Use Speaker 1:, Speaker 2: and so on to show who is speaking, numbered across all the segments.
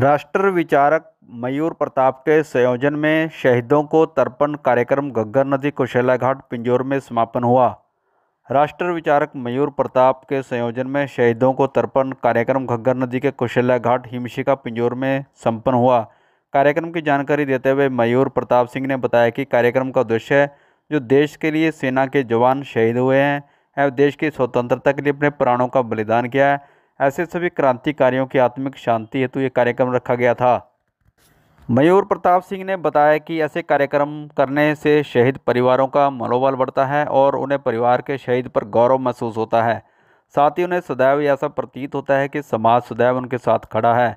Speaker 1: राष्ट्र विचारक मयूर प्रताप के संयोजन में शहीदों को तर्पण कार्यक्रम गग्गर नदी कुशैलाघाट पिंजौर में समापन हुआ राष्ट्र विचारक मयूर प्रताप के संयोजन में शहीदों को तर्पण कार्यक्रम घग्गर नदी के कुशेलाघाट हिमशिका पिंजौर में संपन्न हुआ कार्यक्रम की जानकारी देते हुए मयूर प्रताप सिंह ने बताया कि कार्यक्रम का उद्देश्य है जो देश के लिए सेना के जवान शहीद हुए हैं एवं देश की स्वतंत्रता के लिए अपने प्राणों का बलिदान किया है ऐसे सभी क्रांतिकारियों की आत्मिक शांति हेतु ये कार्यक्रम रखा गया था मयूर प्रताप सिंह ने बताया कि ऐसे कार्यक्रम करने से शहीद परिवारों का मनोबल बढ़ता है और उन्हें परिवार के शहीद पर गौरव महसूस होता है साथ ही उन्हें सदैव ऐसा प्रतीत होता है कि समाज सदैव उनके साथ खड़ा है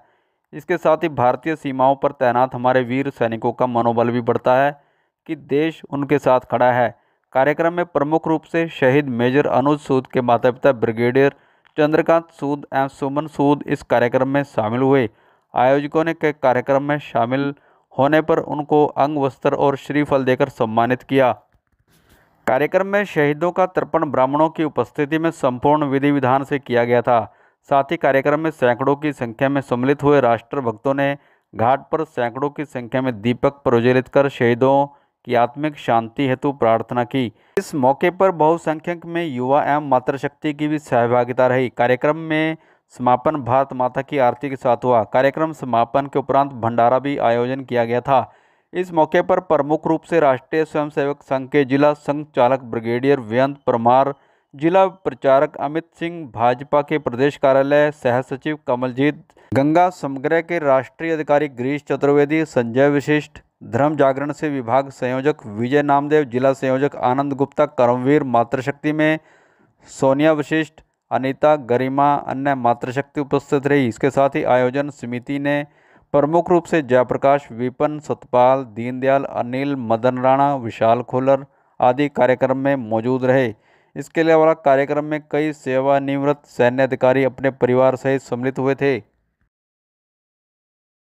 Speaker 1: इसके साथ ही भारतीय सीमाओं पर तैनात हमारे वीर सैनिकों का मनोबल भी बढ़ता है कि देश उनके साथ खड़ा है कार्यक्रम में प्रमुख रूप से शहीद मेजर अनुज सूद के माता पिता ब्रिगेडियर चंद्रकांत सूद एवं सुमन सूद इस कार्यक्रम में शामिल हुए आयोजकों ने कार्यक्रम में शामिल होने पर उनको अंग वस्त्र और श्रीफल देकर सम्मानित किया कार्यक्रम में शहीदों का तर्पण ब्राह्मणों की उपस्थिति में संपूर्ण विधि विधान से किया गया था साथ ही कार्यक्रम में सैकड़ों की संख्या में सम्मिलित हुए राष्ट्र भक्तों ने घाट पर सैकड़ों की संख्या में दीपक प्रज्वलित कर शहीदों की आत्मिक शांति हेतु प्रार्थना की इस मौके पर बहुसंख्यक में युवा एवं मातृशक्ति की भी सहभागिता रही कार्यक्रम में समापन भारत माता की आरती के साथ हुआ कार्यक्रम समापन के उपरांत भंडारा भी आयोजन किया गया था इस मौके पर प्रमुख रूप से राष्ट्रीय स्वयंसेवक संघ के जिला संघ चालक ब्रिगेडियर व्यंत परमार जिला प्रचारक अमित सिंह भाजपा के प्रदेश कार्यालय सह सचिव कमलजीत गंगा समग्रह के राष्ट्रीय अधिकारी गिरीश चतुर्वेदी संजय विशिष्ट धर्म जागरण से विभाग संयोजक विजय नामदेव जिला संयोजक आनंद गुप्ता कर्मवीर मातृशक्ति में सोनिया वशिष्ठ अनीता गरिमा अन्य मातृशक्ति उपस्थित रही इसके साथ ही आयोजन समिति ने प्रमुख रूप से जयप्रकाश विपन सतपाल दीनदयाल अनिल मदन राणा विशाल खोलर आदि कार्यक्रम में मौजूद रहे इसके अलावा कार्यक्रम में कई सेवानिवृत्त सैन्य अधिकारी अपने परिवार सहित सम्मिलित हुए थे